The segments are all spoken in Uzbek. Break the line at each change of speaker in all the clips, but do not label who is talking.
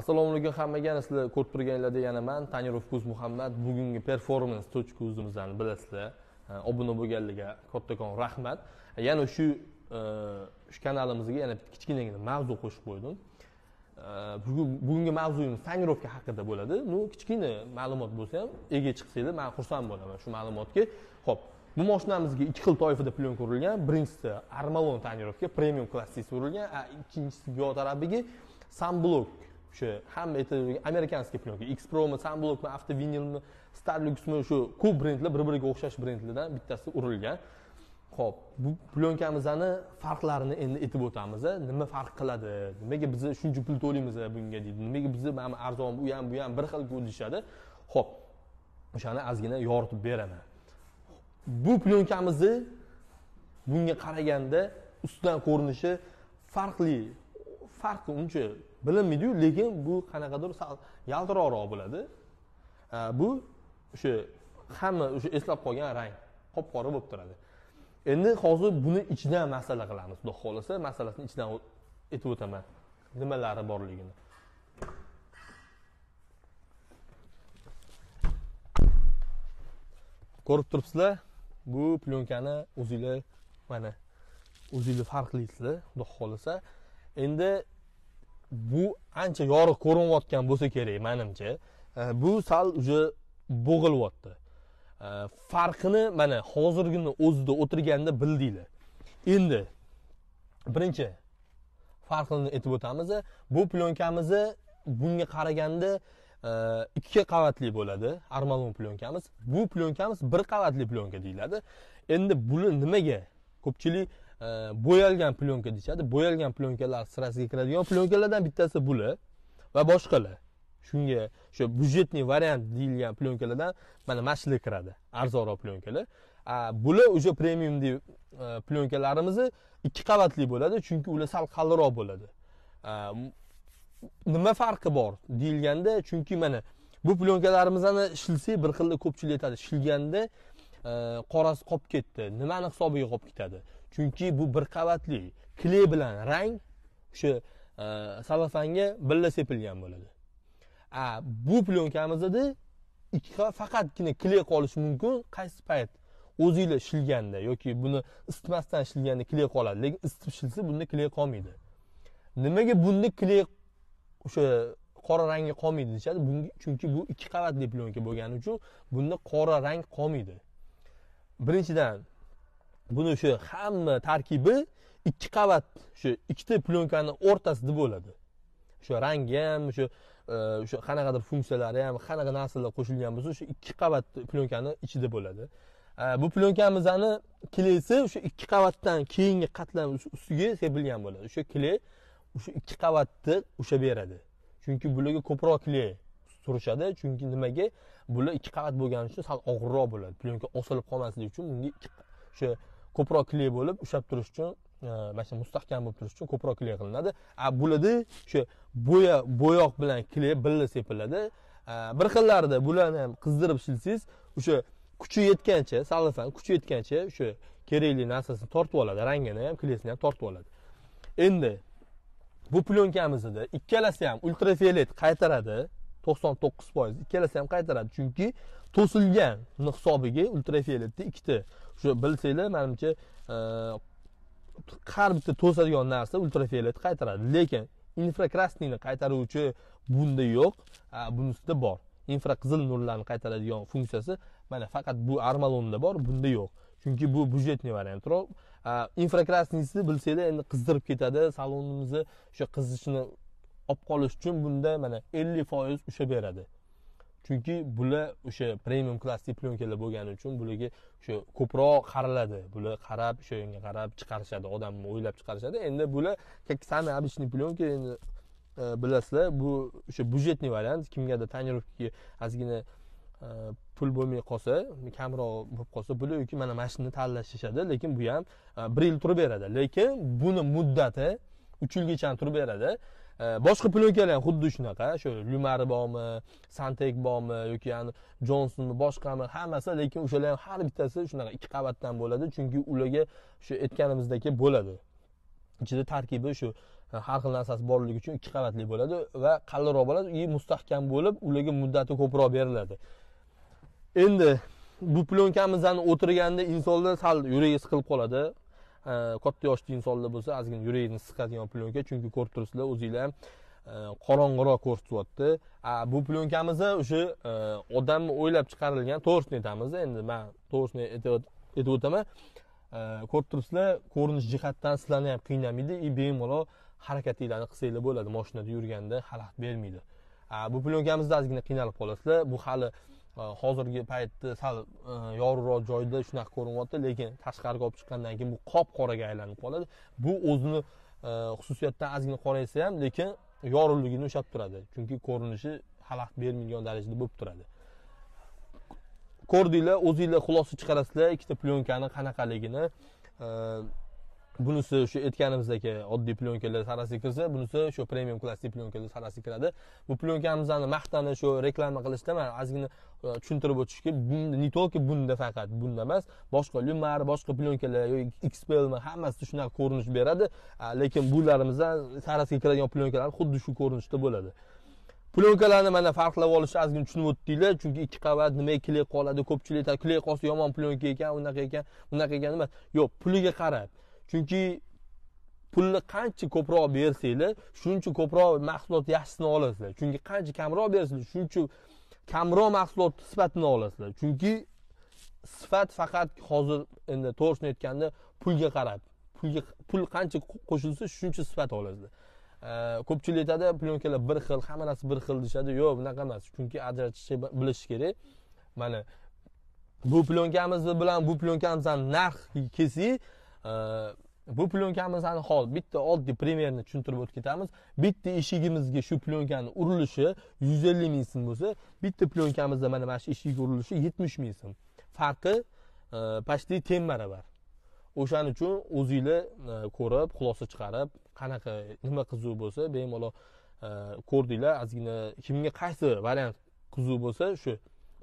assalomu alaykum hammaga sizlar ko'rib turganlarda yana man tanirov kuz muhammad bugungi performans точка uzimizdan bilasizlar obuna bo'lganlarga kattakon rahmat yana shu e, shu kanalimizga yana kichkinagina mavzu qo'shib qo'ydim e, bugungi mavzuyimiz tonirovka haqida bo'ladi ну kichkina ma'lumot bo'lsa ham ega chiqsanglar man xursand bo'laman shu ma'lumotga ho'p bu moshinamizga ikki xil toifada plyonka urilgan birinchisi armalon tonirovka premium klassi urilgan ikkinchisi yo tarafiga sanblok o'sha hamma aytadi amerikanskiy plyonka x xpromi sunblockmi avtovinilmi starluxmi shu ko'p brendlar bir biriga o'xshash brendlardan bittasi urilgan ho'p bu plyonkamizni farqlarini endi aytib o'tamiz nima farq qiladi nimaga biz shuncha pul to'laymiz bunga deydi nimaga bizni mana arzon u ham bu ham bir xil deyishadi ho'p o'shani ozgina yoritib beraman bu plyonkamizni bunga qaraganda ustidan ko'rinishi farqli farqi uncha bilinmaydiyu lekin bu qanaqadir sal yaltiroqroq bo'ladi bu o'sha hamma o'sha eslab qolgan rang qop qora bo'lib turadi endi hozir buni ichidan masala qilamiz xudo xohlasa masalasini ichidan aytib o'taman nimalari borligini ko'rib turibsizlar bu plyonkani o'zinglar mana o'zinglar farqlaysizlar xudo xohlasa endi bu ancha yorug' ko'rinayotgan bo'lsa kerak manimcha e, bu sal уже bo'g'ilyapti e, farqini mana hozirgini o'zida o'tirganda bildinglar endi birinchi farqini aytib o'tamiz bu plyonkamizni bunga qaraganda e, ikki qavatli bo'ladi armalon plyonkamiz bu plyonkamiz bir qavatli plyonka deyiladi endi buni nimaga ko'pchilik Э, bo'yalgan plyonka deyishadi bo'yalgan plyonkalar sirasiga kiradigan plyonkalardan bittasi bular va boshqalar shunga o'sha byudjetniy variant deyilgan plyonkalardan mana mana shular kiradi arzonroq plyonkalar bular уже premium deb e, plyonkalarimizni ikki qavatli bo'ladi chunki ular sal qalinroq bo'ladi nima farqi bor deyilganda chunki mana bu plyonkalarimizni ishlatsak bir xilda ko'pchilik aytadi ishilganda E, qorasi qolib ketdi nimani hisobiga qolib ketadi chunki bu bir qavatli kley bilan rang o'sha e, salofanga birga sepilgan bo'ladi a bu plyonkamizda ikki qavat faqatgina kley qolishi mumkin qaysi payt o'zinglar ishilganda yoki buni isitmasdan ishilganda kley qoladi lekin isitib ishilsa bunda kley qolmaydi nimaga bunda kley o'sha qora rangi qolmaydi deyishadi chunki bu ikki qavatli plyonka bo'lgani uchun bunda qora rang qolmaydi birinchidan buni shu hamma tarkibi ikki qavat shu ikkita plyonkani o'rtasida bo'ladi shu rangi ham shu o'sha e, qanaqadir funksiyalari ham qanaqa narsalar qo'shilgan bo'lsa o'sha ikki qavat plyonkani ichida bo'ladi e, bu plyonkamizni kleysi o'sha ikki qavatdan keyingi qatlam ustiga sepilgan bo'ladi o'sha kley o'sha ikki qavatni ushlab beradi chunki bularga ko'proq kley surishadi chunki nimaga bular ikki qavat bo'lgani uchun sal og'irroq bo'ladi plyonka osilib qolmasligi uchun bunga o'sha ko'proq kley bo'lib ushlab turish uchun e, mana shu mustahkam bo'lib turish uchun ko'proq kley qilinadi a bularda o'sha bo'ya bo'yoq bilan kley birga sepiladi bir xillarida bularni ham qizdirib shilsangiz o'sha kuchi yetgancha salofan kuchi yetgancha o'sha kerakli narsasini tortib oladi rangini ham kleysini ham tortib oladi endi bu plyonkamizda ikkalasi ham ultrafiolet qaytaradi to'qson to'qqiz foiz ikkalasi ham qaytaradi chunki to'silgan uni hisobiga ultrafioletni ikkita o'sha bilsanglar manimcha e, har bitta to'sadigan narsa ultrafiolet qaytaradi lekin infrakrasniyni qaytaruvchi bunda yo'q bunisida bor infraqizil nurlarni qaytaradigan funksiyasi mana faqat bu armalonda bor bunda yo'q chunki bu byudjetniy variant infrakrasniysi bilsanglar endi qizdirib ketadi salonimizni o'sha qizishni olib qolish uchun bunda mana ellik foiz o'sha beradi chunki bular o'sha premium klass plyonkalar bo'lgani uchun bularga o'sha ko'proq qaraladi bular qarab o'sha yonga qarab chiqarishadi odamni o'ylab chiqarishadi endi bular как самый обычный пленка endi e, bilasizlar bu o'sha byudjetniy variant kimgadir tonirovkaga ozgina e, pul bo'lmay qolsa kamroq bo'lib qolsa bular yoki mana mana shuni tanlashishadi lekin bu ham e, bir yil turib beradi lekin buni muddati uch yilgacha turib beradi boshqa plyonkalar ham xuddi shunaqa shu lumari bormi santek bormi yoki jonsonmi boshqami hammasi lekin o'shalar ham har bittasi shunaqa ikki qavatdan bo'ladi chunki ularga shu aytganimizdagi bo'ladi ichida tarkibi shu har э, xil narsasi borligi uchun ikki qavatli bo'ladi va qalinroq bo'ladi и mustahkam bo'lib ularga muddati ko'proq beriladi endi bu plyonkamizni o'tirganda insonlar sal yuragi siqilib qoladi Э, katta yoshli insonlar bo'lsa ozgina yuragini siqadigan plyonka chunki ko'rib turibsizlar o'zinglar э, qorong'iroq ko'rsatyapti bu plyonkamiz o'sha э, odam o'ylab chiqarilgan to'g'risini aytamiz endi man to'g'risini aytib o'taman ko'rib turibsizlar ko'rinish jihatdan sizlarni ham qiynamaydi и bemalol harakatinglarni qilsanglar bo'ladi moshinada yurganda xalaqit bermaydi bu plyonkamizda ozgina qiynalib qolasizlar bu hali Э, hozirgi paytda sal э, yorug'roq joyda shunaqa ko'rinyapti lekin tashqariga olib chiqqandan keyin bu qop qoraga aylanib qoladi bu o'zini e, xususiyatidan ozgina qora esa ham lekin yorug'ligini ushlab turadi chunki ko'rinishi xalaqit bermaydigan darajada bo'lib turadi ko'rdinglar o'zinglar xulosa chiqarasizlar ikkita plyonkani qanaqaligini e, bunisi o'sha aytganimizdagi oddiy plyonkalar sarasiga kirsa bunisi o'sha premium klass plyonkalar sarasiga kiradi bu plyonkamizni maqtani shu reklama qilishda man ozgina e, tushuntirib o'tishga не только bunda faqat bunda emas boshqa lumar boshqa plyonkalar yoki xplmi hammasida shunaqa ko'rinish beradi lekin bularimizda sarasiga kiradigan plyonkalar xuddi shu ko'rinishda bo'ladi plyonkalarni mana farqlab olishni ozgina tushunib o'tdinglar chunki ikki qavat nimaga kley qoladi ko'pchilik kley qolsa yomon plyonka ekan unaqa ekan bunaqa ekan emas yo'q puliga qarab chunki pulni qancha ko'proq bersanglar shuncha ko'proq mahsulot yaxshisini olasizlar chunki qancha kamroq bersanglar shuncha kamroq mahsulot sifatini olasizlar chunki sifat faqat hozir endi to'g'risini aytganda pulga qarab pulga pul qancha qo'shilsa shuncha sifat olasizlar ko'pchilik aytadi plyonkalar bir xil hamma narsa bir xil deyishadi yo'q bunaqa emas chunki ajratishni bilish kerak mana bu plyonkamiz bilan bu plyonkamizni narxi kelsangiz bu plyonkamizni hozir bitta oddiy primerni tushuntirib o'tib ketamiz bitta eshigimizga shu plyonkani urilishi yuz ellik ming so'm bo'lsa bitta plyonkamizda mana mana shu eshik urilishi yetmish ming so'm farqi почти teng barobar o'shaning uchun o'zinglar e, ko'rib xulosa chiqarib qanaqa nima qiziq bo'lsa bemalol e, ko'rdinglar ozgina kimga qaysi variant qiziq bo'lsa shu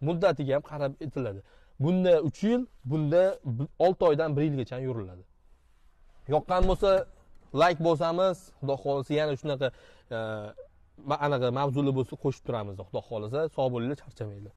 muddatiga ham qarab aytiladi bunda uch yil bunda olti oydan bir yilgacha yuriladi yoqqan bo'lsa layk bosamiz xudo xohlasa yana shunaqa e, anaqa mavzuli bo'lsa qo'shib turamiz xudo xohlasa sog' bo'linglar charchamanglar